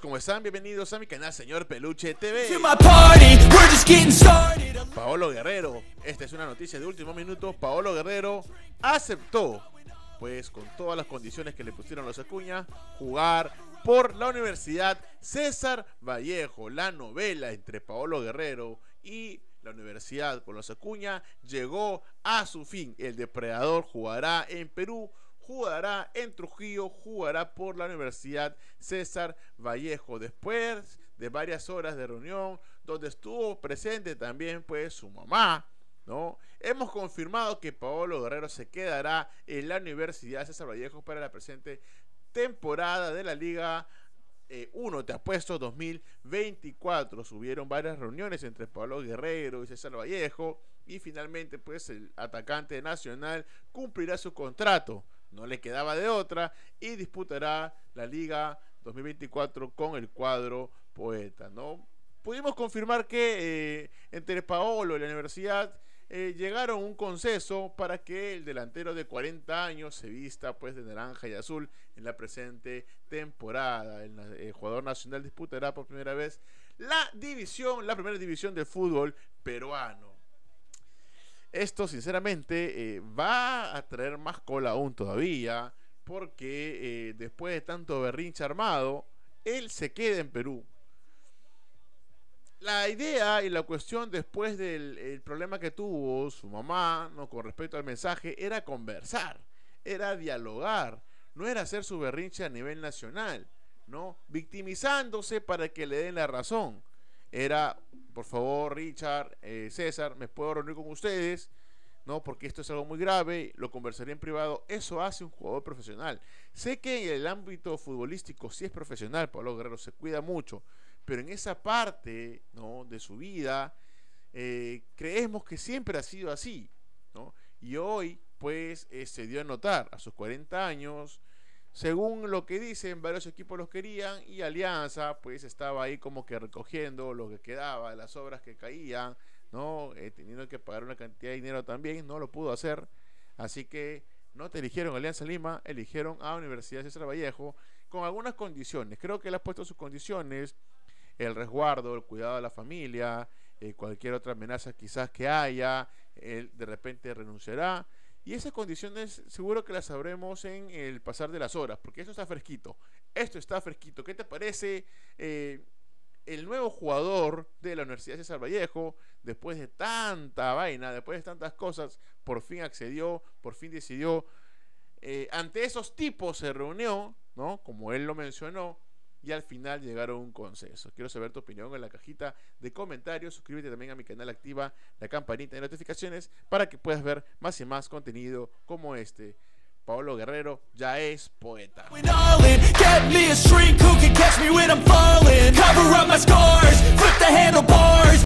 ¿cómo están? Bienvenidos a mi canal Señor Peluche TV. Paolo Guerrero, esta es una noticia de último minuto. Paolo Guerrero aceptó, pues con todas las condiciones que le pusieron los Acuña, jugar por la Universidad César Vallejo. La novela entre Paolo Guerrero y la Universidad con los Acuña llegó a su fin. El depredador jugará en Perú jugará en Trujillo, jugará por la Universidad César Vallejo. Después de varias horas de reunión, donde estuvo presente también pues su mamá, ¿no? Hemos confirmado que Paolo Guerrero se quedará en la Universidad César Vallejo para la presente temporada de la Liga 1, eh, te apuesto 2024. Subieron varias reuniones entre Pablo Guerrero y César Vallejo. Y finalmente, pues el atacante nacional cumplirá su contrato no le quedaba de otra y disputará la Liga 2024 con el cuadro poeta, ¿no? Pudimos confirmar que eh, entre Paolo y la universidad eh, llegaron un consenso para que el delantero de 40 años se vista pues de naranja y azul en la presente temporada. El, jugador nacional disputará por primera vez la división, la primera división del fútbol peruano. Esto, sinceramente, eh, va a traer más cola aún todavía, porque eh, después de tanto berrinche armado, él se queda en Perú. La idea y la cuestión después del problema que tuvo su mamá ¿no? con respecto al mensaje era conversar, era dialogar, no era hacer su berrinche a nivel nacional, ¿no? Victimizándose para que le den la razón era, por favor, Richard, eh, César, me puedo reunir con ustedes, ¿no? Porque esto es algo muy grave, lo conversaré en privado. Eso hace un jugador profesional. Sé que en el ámbito futbolístico sí es profesional, Pablo Guerrero se cuida mucho, pero en esa parte, ¿no? De su vida, eh, creemos que siempre ha sido así, ¿no? Y hoy, pues, eh, se dio a notar a sus 40 años según lo que dicen, varios equipos los querían y Alianza pues estaba ahí como que recogiendo lo que quedaba, las obras que caían, ¿no? Eh, teniendo que pagar una cantidad de dinero también, no lo pudo hacer. Así que no te eligieron Alianza Lima, eligieron a Universidad César Vallejo con algunas condiciones. Creo que él ha puesto sus condiciones, el resguardo, el cuidado de la familia, eh, cualquier otra amenaza quizás que haya, él de repente renunciará. Y esas condiciones seguro que las sabremos en el pasar de las horas, porque esto está fresquito. Esto está fresquito. ¿Qué te parece eh, el nuevo jugador de la Universidad César Vallejo, después de tanta vaina, después de tantas cosas, por fin accedió, por fin decidió. Eh, ante esos tipos se reunió, ¿no? Como él lo mencionó, y al final llegaron a un consenso. Quiero saber tu opinión en la cajita de comentarios. Suscríbete también a mi canal, activa la campanita de notificaciones para que puedas ver más y más contenido como este. Paolo Guerrero ya es poeta.